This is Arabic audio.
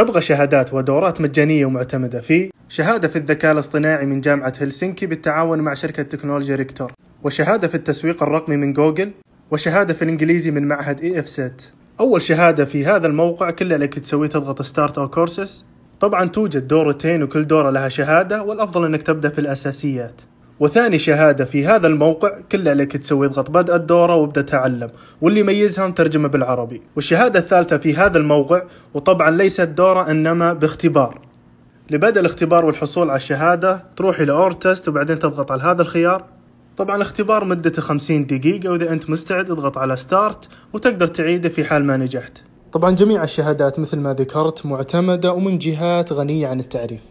تبغى شهادات ودورات مجانية ومعتمدة في شهادة في الذكاء الاصطناعي من جامعة هلسنكي بالتعاون مع شركة تكنولوجيا ريكتور وشهادة في التسويق الرقمي من جوجل وشهادة في الإنجليزي من معهد اي اف سيت أول شهادة في هذا الموقع كل عليك تسويه تضغط ستارت أو كورسز طبعا توجد دورتين وكل دورة لها شهادة والأفضل أنك تبدأ في الأساسيات وثاني شهادة في هذا الموقع كل عليك تسوي اضغط بدأ الدورة وابدأ تعلم واللي يميزها مترجمة بالعربي والشهادة الثالثة في هذا الموقع وطبعا ليست دورة إنما باختبار لبدء الاختبار والحصول على الشهادة تروح إلى أور تيست وبعدين تضغط على هذا الخيار طبعا الاختبار مدته 50 دقيقة وإذا أنت مستعد اضغط على ستارت وتقدر تعيده في حال ما نجحت طبعا جميع الشهادات مثل ما ذكرت معتمدة ومن جهات غنية عن التعريف